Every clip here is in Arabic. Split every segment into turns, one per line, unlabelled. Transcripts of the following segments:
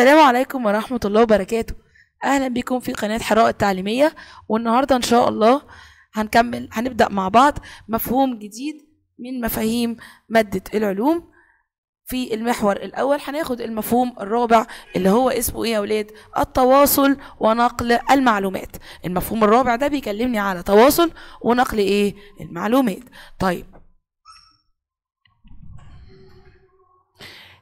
السلام عليكم ورحمة الله وبركاته أهلا بكم في قناة حراء التعليمية والنهاردة إن شاء الله هنكمل هنبدأ مع بعض مفهوم جديد من مفاهيم مادة العلوم في المحور الأول هناخد المفهوم الرابع اللي هو اسمه إيه يا ولاد التواصل ونقل المعلومات المفهوم الرابع ده بيكلمني على تواصل ونقل إيه المعلومات طيب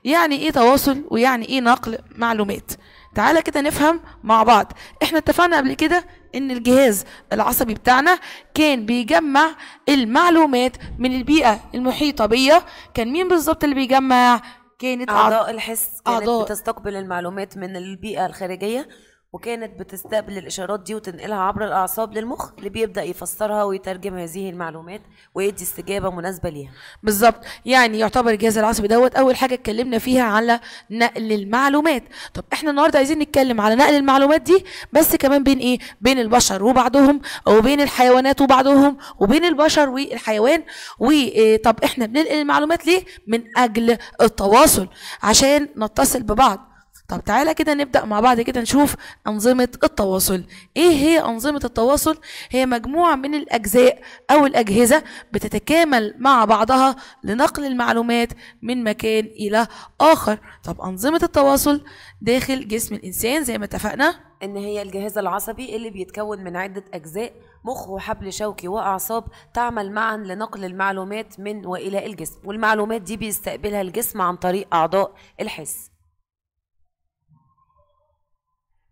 يعني ايه تواصل ويعني ايه نقل معلومات تعالى كده نفهم مع بعض احنا اتفقنا قبل كده ان الجهاز العصبي بتاعنا كان بيجمع المعلومات من البيئه المحيطه بيا كان مين بالظبط اللي بيجمع كانت اعضاء الحس كانت أعضاء.
بتستقبل المعلومات من البيئه الخارجيه وكانت بتستقبل الإشارات دي وتنقلها عبر الأعصاب للمخ اللي بيبدأ يفسرها ويترجم هذه المعلومات ويدي استجابة مناسبة ليها
بالظبط يعني يعتبر الجهاز العصبي دوت أول حاجة اتكلمنا فيها على نقل المعلومات طب احنا النهاردة عايزين نتكلم على نقل المعلومات دي بس كمان بين إيه بين البشر وبعضهم وبين الحيوانات وبعضهم وبين البشر والحيوان وطب آه، احنا بننقل المعلومات ليه من أجل التواصل عشان نتصل ببعض طب تعالى كده نبدأ مع بعض كده نشوف أنظمة التواصل إيه هي أنظمة التواصل؟ هي مجموعة من الأجزاء أو الأجهزة بتتكامل مع بعضها لنقل المعلومات من مكان إلى آخر طب أنظمة التواصل داخل جسم الإنسان زي ما اتفقنا
إن هي الجهاز العصبي اللي بيتكون من عدة أجزاء مخ وحبل شوكي واعصاب تعمل معا لنقل المعلومات من والى الجسم والمعلومات دي بيستقبلها الجسم
عن طريق اعضاء الحس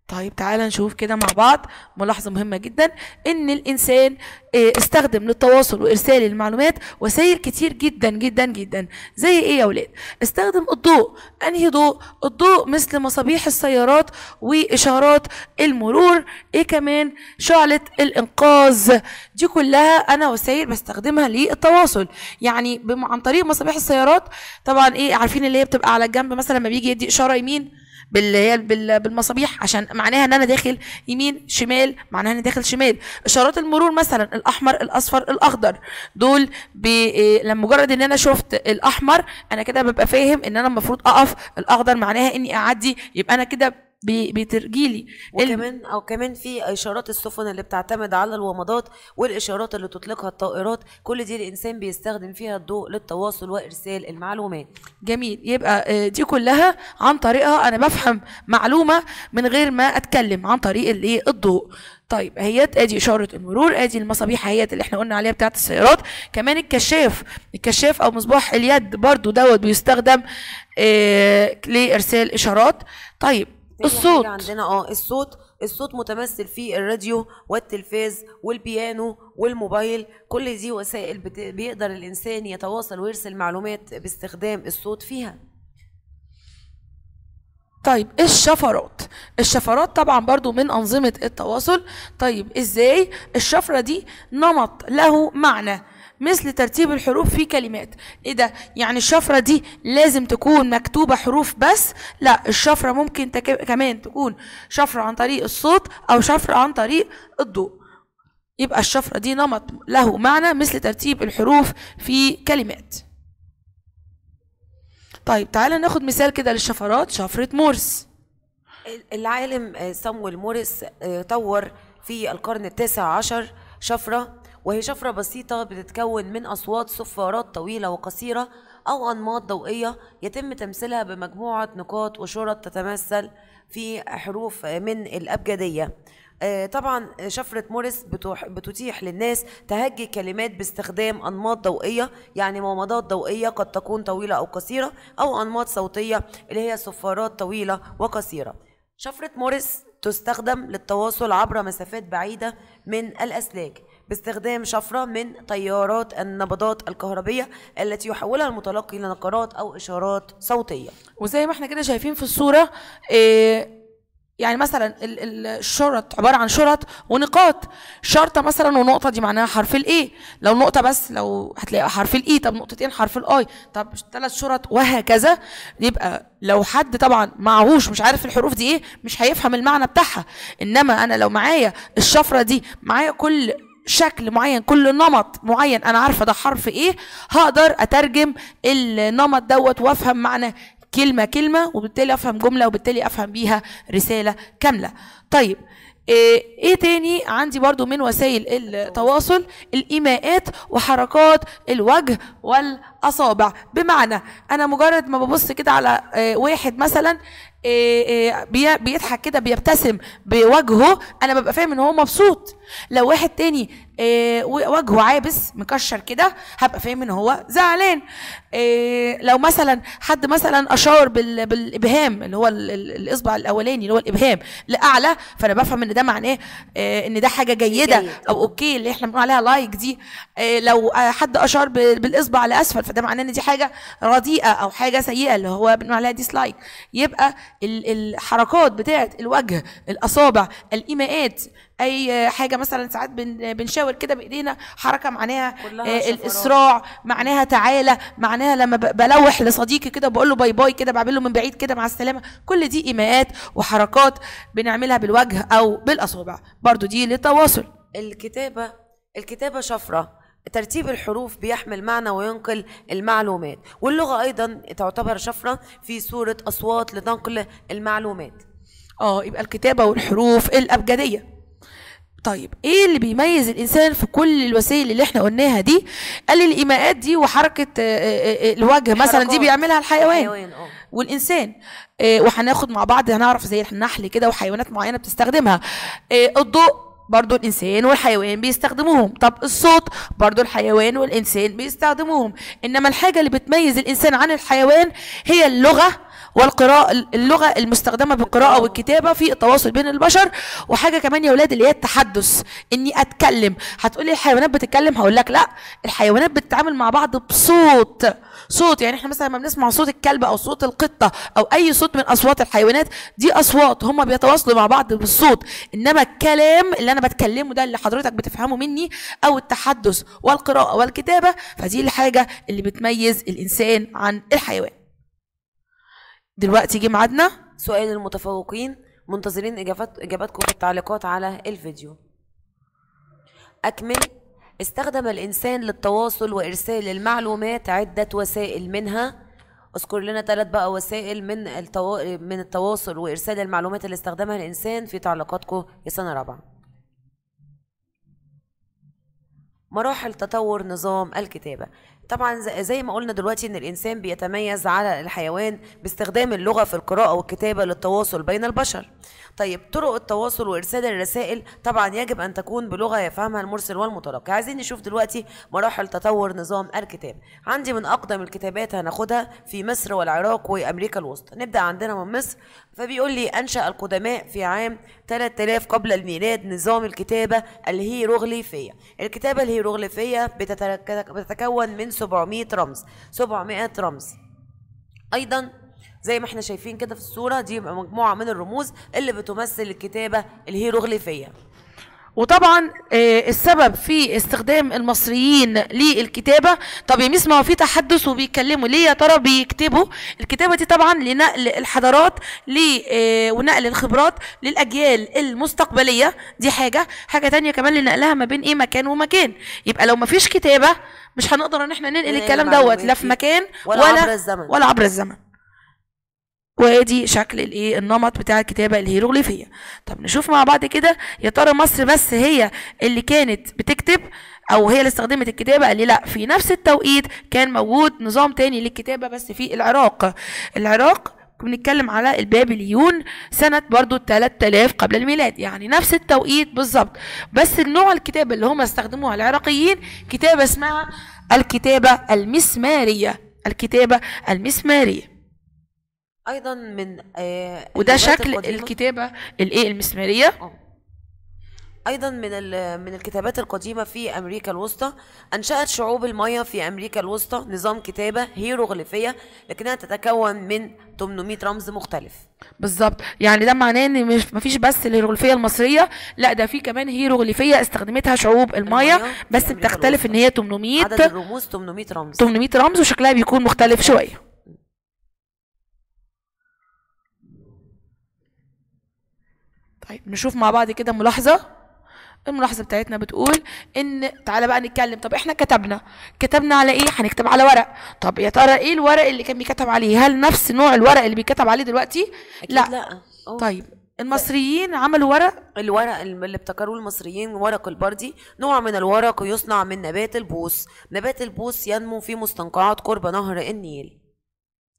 طيب تعالى نشوف كده مع بعض ملاحظة مهمة جدا ان الانسان آه، استخدم للتواصل وارسال المعلومات وسائل كتير جدا جدا جدا زي ايه يا اولاد استخدم الضوء انهي ضوء الضوء مثل مصابيح السيارات واشارات المرور ايه كمان شعلة الانقاذ دي كلها انا وسائل بستخدمها للتواصل يعني عن طريق مصابيح السيارات طبعا ايه عارفين اللي هي بتبقى على الجنب مثلا لما بيجي يدي اشارة يمين باللي هي بالمصابيح عشان معناها ان انا داخل يمين شمال معناها ان داخل شمال اشارات المرور مثلا الاحمر الاصفر الاخضر دول إيه، لما مجرد ان انا شفت الاحمر انا كده ببقى فاهم ان انا المفروض اقف الاخضر معناها اني اعدي يبقى انا كده بترجيلي وكمان
او كمان في اشارات السفن اللي بتعتمد على الومضات والاشارات اللي تطلقها الطائرات كل دي الانسان بيستخدم فيها الضوء للتواصل وارسال المعلومات
جميل يبقى آه، دي كلها عن طريقها انا بفهم معلومه من غير ما اتكلم عن طريق الايه الضوء طيب هي ادي اشاره المرور ادي المصابيح هي اللي احنا قلنا عليها بتاعه السيارات كمان الكشاف الكشاف او مصباح اليد برضو دوت بيستخدم آه لارسال اشارات طيب الصوت
عندنا اه الصوت الصوت متمثل في الراديو والتلفاز والبيانو والموبايل كل دي وسائل بيقدر الانسان يتواصل ويرسل معلومات باستخدام الصوت فيها
طيب الشفرات الشفرات طبعا برضو من أنظمة التواصل طيب إزاي الشفرة دي نمط له معنى مثل ترتيب الحروف في كلمات ايه ده يعني الشفرة دي لازم تكون مكتوبة حروف بس لا الشفرة ممكن تك... كمان تكون شفرة عن طريق الصوت او شفرة عن طريق الضوء يبقى الشفرة دي نمط له معنى مثل ترتيب الحروف في كلمات طيب تعالى ناخد مثال كده للشفرات شفرة مورس
العالم سامويل آه، موريس آه، طور في القرن التاسع عشر شفرة وهي شفرة بسيطة بتتكون من أصوات صفارات طويلة وقصيرة أو أنماط ضوئية يتم تمثيلها بمجموعة نقاط وشرط تتمثل في حروف من الأبجدية آه، طبعا شفرة موريس بتتيح للناس تهجي كلمات باستخدام أنماط ضوئية يعني ممدات ضوئية قد تكون طويلة أو قصيرة أو أنماط صوتية اللي هي صفارات طويلة وقصيرة شفرة موريس تستخدم للتواصل عبر مسافات بعيدة من الأسلاك باستخدام شفرة من تيارات النبضات الكهربية التي يحولها المتلقي لنقرات أو إشارات
صوتية وزي ما احنا كده شايفين في الصورة إيه يعني مثلا الشرط عباره عن شرط ونقاط شرطه مثلا ونقطه دي معناها حرف الاي لو نقطه بس لو هتلاقي حرف الاي e، طب نقطتين حرف الاي طب ثلاث شرط وهكذا يبقى لو حد طبعا معهوش مش عارف الحروف دي ايه مش هيفهم المعنى بتاعها انما انا لو معايا الشفره دي معايا كل شكل معين كل نمط معين انا عارفه ده حرف ايه هقدر اترجم النمط دوت وافهم معنى كلمه كلمه وبالتالي افهم جمله وبالتالي افهم بيها رساله كامله طيب آه، ايه تاني عندي برضو من وسائل التواصل الايماءات وحركات الوجه والاصابع بمعنى انا مجرد ما ببص كده على آه، واحد مثلا إيه، إيه، بيضحك كده بيبتسم بوجهه انا ببقى فاهم ان هو مبسوط لو واحد تاني إيه، وجهه عابس مكشر كده هبقى فاهم ان هو زعلان لو مثلا حد مثلا اشار بالابهام اللي هو الاصبع الاولاني اللي هو الابهام لاعلى فانا بفهم ان ده معناه ان ده حاجه جيده او اوكي اللي احنا بنقول عليها لايك دي لو حد اشار بالاصبع لاسفل فده معناه ان دي حاجه رديئه او حاجه سيئه اللي هو بنقول عليها ديسلايك يبقى الحركات بتاعه الوجه الاصابع الايماءات اي حاجه مثلا ساعات بنشاور كده بايدينا حركه معناها آه، الاسراع معناها تعالى معناها لما بلوح لصديقي كده بقول له باي باي كده بعمل له من بعيد كده مع السلامه كل دي ايماءات وحركات بنعملها بالوجه او بالاصابع برضو دي للتواصل
الكتابه الكتابه شفره ترتيب الحروف بيحمل معنى وينقل المعلومات واللغة أيضا تعتبر شفرة في صورة أصوات لنقل المعلومات
اه يبقى الكتابة والحروف الأبجدية طيب ايه اللي بيميز الانسان في كل الوسائل اللي احنا قلناها دي قال الايماءات دي وحركه آه، آه، آه، الوجه مثلا دي بيعملها الحيوان والانسان وهناخد مع بعض هنعرف زي النحل كده وحيوانات معينه بتستخدمها الضوء برضو الإنسان والحيوان بيستخدموهم طب الصوت برضو الحيوان والإنسان بيستخدموهم إنما الحاجة اللي بتميز الإنسان عن الحيوان هي اللغة والقراءة اللغة المستخدمة بالقراءة والكتابة في التواصل بين البشر وحاجة كمان يا ولاد اللي هي التحدث إني أتكلم هتقولي الحيوانات بتتكلم هقول لك لا الحيوانات بتتعامل مع بعض بصوت صوت يعني احنا مثلا لما بنسمع صوت الكلب او صوت القطه او اي صوت من اصوات الحيوانات دي اصوات هم بيتواصلوا مع بعض بالصوت انما الكلام اللي انا بتكلمه ده اللي حضرتك بتفهمه مني او التحدث والقراءه والكتابه فدي الحاجه اللي بتميز الانسان عن الحيوان دلوقتي جه ميعادنا سؤال المتفوقين منتظرين اجابات
اجاباتكم في التعليقات على الفيديو اكمل استخدم الإنسان للتواصل وإرسال المعلومات عدة وسائل منها اذكر لنا ثلاث بقى وسائل من التو... من التواصل وإرسال المعلومات اللي استخدمها الإنسان في تعليقاتكم يا سنة رابعة مراحل تطور نظام الكتابة طبعا زي ما قلنا دلوقتي ان الانسان بيتميز على الحيوان باستخدام اللغه في القراءه والكتابه للتواصل بين البشر طيب طرق التواصل وارسال الرسائل طبعا يجب ان تكون بلغه يفهمها المرسل والمتلقي عايزين نشوف دلوقتي مراحل تطور نظام الكتاب عندي من اقدم الكتابات هناخدها في مصر والعراق وامريكا الوسطى نبدا عندنا من مصر فبيقول لي انشا القدماء في عام 3000 قبل الميلاد نظام الكتابه الهيروغليفيه الكتابه الهيروغليفيه بتتكون من 700 رمز 700 رمز ايضا زي ما احنا شايفين كده في الصوره دي مجموعه من الرموز اللي بتمثل الكتابه الهيروغليفيه
وطبعا آه، السبب في استخدام المصريين للكتابه طب يا ما هو في تحدث وبيتكلموا ليه يا ترى بيكتبوا الكتابه دي طبعا لنقل الحضارات آه، ونقل الخبرات للاجيال المستقبليه دي حاجه حاجه تانية كمان لنقلها ما بين ايه مكان ومكان يبقى لو ما فيش كتابه مش هنقدر ان احنا ننقل إيه الكلام دوت لا في مكان ولا ولا عبر الزمن, ولا عبر الزمن. وادي شكل الايه النمط بتاع الكتابه الهيروغليفيه طب نشوف مع بعض كده يا ترى مصر بس هي اللي كانت بتكتب او هي اللي استخدمت الكتابه قال لي لا في نفس التوقيت كان موجود نظام تاني للكتابه بس في العراق العراق بنتكلم على البابليون سنة برضو 3000 قبل الميلاد يعني نفس التوقيت بالظبط بس النوع الكتابة اللي هم استخدموها العراقيين كتابة اسمها الكتابة المسمارية الكتابة المسمارية
ايضا من آه وده شكل القديمة.
الكتابه الايه المسماريه أوه.
ايضا من من الكتابات القديمه في امريكا الوسطى انشات شعوب المايا في امريكا الوسطى نظام كتابه هيروغليفيه لكنها تتكون من 800 رمز مختلف
بالظبط يعني ده معناه ان مش مفيش بس الهيروغليفيه المصريه لا ده في كمان هيروغليفيه استخدمتها شعوب المايا بس بتختلف الوسطى. ان هي 800 عدد الرموز
800 رمز
800 رمز وشكلها بيكون مختلف شويه طيب نشوف مع بعض كده ملاحظه الملاحظه بتاعتنا بتقول ان تعالى بقى نتكلم طب احنا كتبنا كتبنا على ايه هنكتب على ورق طب يا ترى ايه الورق اللي كان بيكتب عليه هل نفس نوع الورق اللي بيكتب عليه دلوقتي أكيد لا, لا. أوه. طيب المصريين عملوا ورق
الورق اللي ابتكروه المصريين ورق البردي نوع من الورق يصنع من نبات البوص نبات البوص ينمو في مستنقعات قرب نهر النيل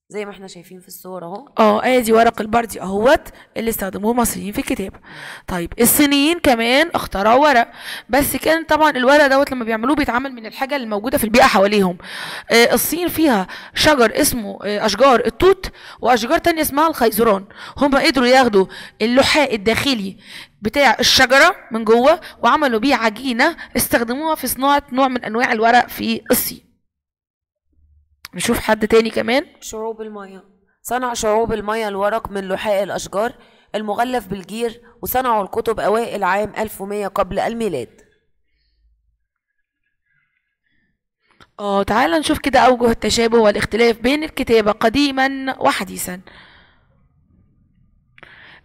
زي ما احنا شايفين في الصور اهو
اه ادي ورق البردي اهوت اللي استخدموه المصريين في الكتابه طيب الصينيين كمان اخترعوا ورق بس كان طبعا الورق دوت لما بيعملوه بيتعمل من الحاجه اللي موجوده في البيئه حواليهم آه الصين فيها شجر اسمه آه اشجار التوت واشجار تانية اسمها الخيزران هم قدروا ياخدوا اللحاء الداخلي بتاع الشجرة من جوه وعملوا بيه عجينة استخدموها في صناعة نوع من أنواع الورق في الصين نشوف حد تاني كمان
شعوب المية صنع شعوب المية الورق من لحاء الأشجار المغلف بالجير وصنعوا الكتب أوائل عام 1100 قبل الميلاد
اه تعال نشوف كده أوجه التشابه والاختلاف بين الكتابة قديما وحديثا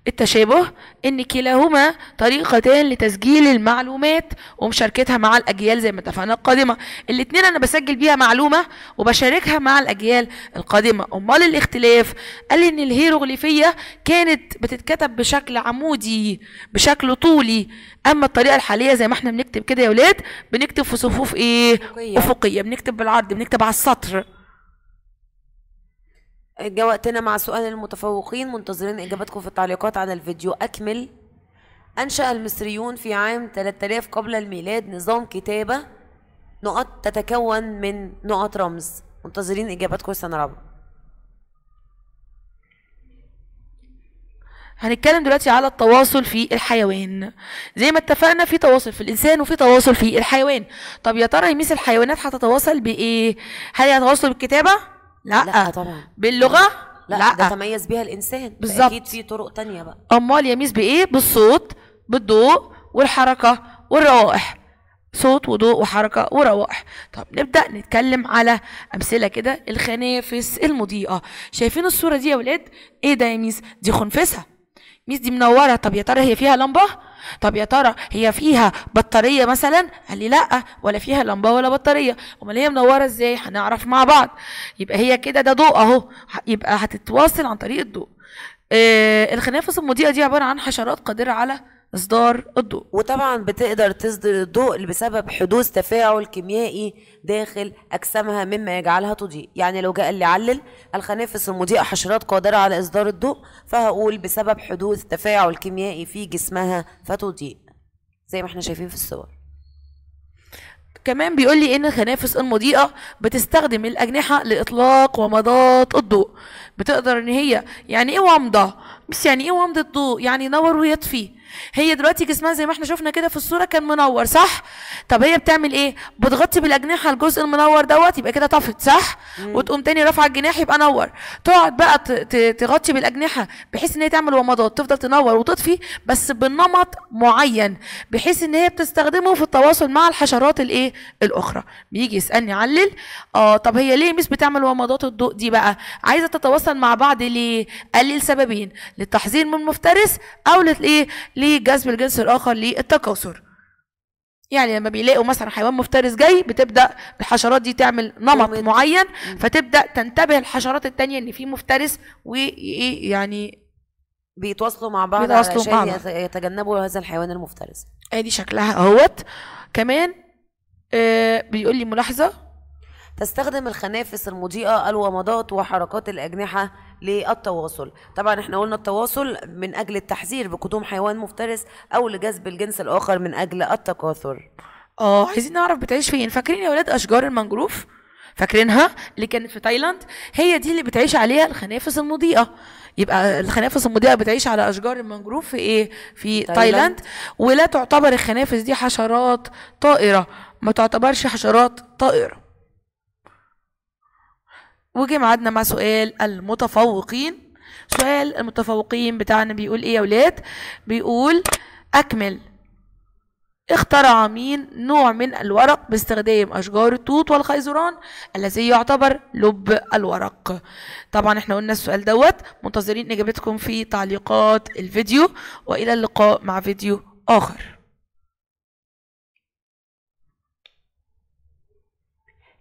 التشابه ان كلاهما طريقتان لتسجيل المعلومات ومشاركتها مع الاجيال زي ما اتفقنا القادمه الاثنين انا بسجل بيها معلومه وبشاركها مع الاجيال القادمه امال الاختلاف قال لي ان الهيروغليفيه كانت بتتكتب بشكل عمودي بشكل طولي اما الطريقه الحاليه زي ما احنا بنكتب كده يا ولاد بنكتب في صفوف ايه افقيه بنكتب بالعرض بنكتب على السطر
جاء وقتنا مع سؤال المتفوقين منتظرين إجاباتكم في التعليقات على الفيديو أكمل أنشأ المصريون في عام 3000 قبل الميلاد نظام كتابة نقط تتكون من نقط رمز منتظرين إجاباتكم السنة الرابعة
هنتكلم دلوقتي على التواصل في الحيوان زي ما اتفقنا في تواصل في الانسان وفي تواصل في الحيوان طب يا ترى يميس الحيوانات هتتواصل بايه هل هيتواصلوا بالكتابه لا, لا طبعا باللغه لا, لا. ده تميز
بيها الانسان
بالظبط اكيد في طرق تانية بقى امال يميز بايه بالصوت بالضوء والحركه والروائح صوت وضوء وحركة وروائح طب نبدأ نتكلم على أمثلة كده الخنافس المضيئة شايفين الصورة دي يا ولاد إيه ده يا ميس دي خنفسة ميس دي منورة طب يا ترى هي فيها لمبة طب يا ترى هي فيها بطاريه مثلا قال لي لا ولا فيها لمبه ولا بطاريه امال هي منوره ازاي هنعرف مع بعض يبقى هي كده ده ضوء اهو يبقى هتتواصل عن طريق الضوء آه الخنافس المضيئه دي عباره عن حشرات قادره على
إصدار الضوء وطبعا بتقدر تصدر الضوء بسبب حدوث تفاعل كيميائي داخل أجسامها مما يجعلها تضيء يعني لو جاء اللي علل الخنافس المضيئة حشرات قادرة على إصدار الضوء فهقول بسبب حدوث تفاعل كيميائي في جسمها
فتضيء زي ما احنا شايفين في الصور كمان بيقول لي ان الخنافس المضيئه بتستخدم الاجنحه لاطلاق ومضات الضوء بتقدر ان هي يعني ايه ومضه بس يعني ايه ومضه ضوء يعني نور ويطفي هي دلوقتي جسمها زي ما احنا شفنا كده في الصوره كان منور صح طب هي بتعمل ايه بتغطي بالاجنحه الجزء المنور دوت يبقى كده طفت صح مم. وتقوم تاني رافعه الجناح يبقى نور تقعد بقى تغطي بالاجنحه بحيث ان هي تعمل ومضات تفضل تنور وتطفي بس بنمط معين بحيث ان هي بتستخدمه في التواصل مع الحشرات الايه الاخرى بيجي يسالني علل اه طب هي ليه مش بتعمل ومضات الضوء دي بقى عايزه تتواصل مع بعض ليه قال لي لسببين للتحذير من مفترس او لايه لجذب الجنس الآخر للتكاثر يعني لما بيلاقوا مثلا حيوان مفترس جاي بتبدا الحشرات دي تعمل نمط معين فتبدا تنتبه الحشرات التانية ان في مفترس ويعني إيه، بيتواصلوا مع بعض بيتواصلوا عشان مع بعض.
يتجنبوا هذا الحيوان المفترس
ادي آه، شكلها اهوت كمان آه بيقول
لي ملاحظه تستخدم الخنافس المضيئة الومضات وحركات الأجنحة للتواصل طبعا احنا قلنا التواصل من أجل التحذير بقدوم حيوان مفترس
أو لجذب الجنس الآخر من أجل التكاثر اه عايزين نعرف بتعيش فين فاكرين يا ولاد أشجار المنجروف فاكرينها اللي كانت في تايلاند هي دي اللي بتعيش عليها الخنافس المضيئه يبقى الخنافس المضيئه بتعيش على اشجار المنجروف في ايه في تايلاند. تايلاند ولا تعتبر الخنافس دي حشرات طائره ما تعتبرش حشرات طائره وجي ميعادنا مع سؤال المتفوقين سؤال المتفوقين بتاعنا بيقول ايه يا ولاد بيقول اكمل اخترع مين نوع من الورق باستخدام اشجار التوت والخيزران الذي يعتبر لب الورق طبعا احنا قلنا السؤال دوت منتظرين اجابتكم في تعليقات الفيديو والى اللقاء مع فيديو اخر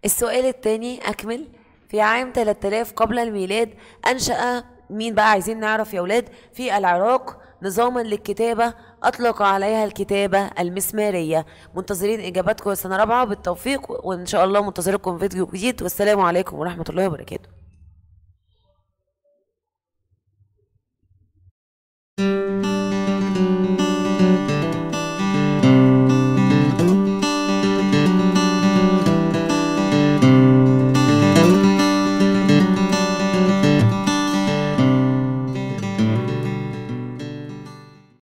السؤال الثاني اكمل في عام 3000 قبل الميلاد أنشأ مين بقى عايزين نعرف يا ولاد في العراق نظاما للكتابة أطلق عليها الكتابة المسمارية منتظرين إجاباتكم السنة رابعة بالتوفيق وإن شاء الله منتظركم فيديو جديد والسلام عليكم ورحمة الله وبركاته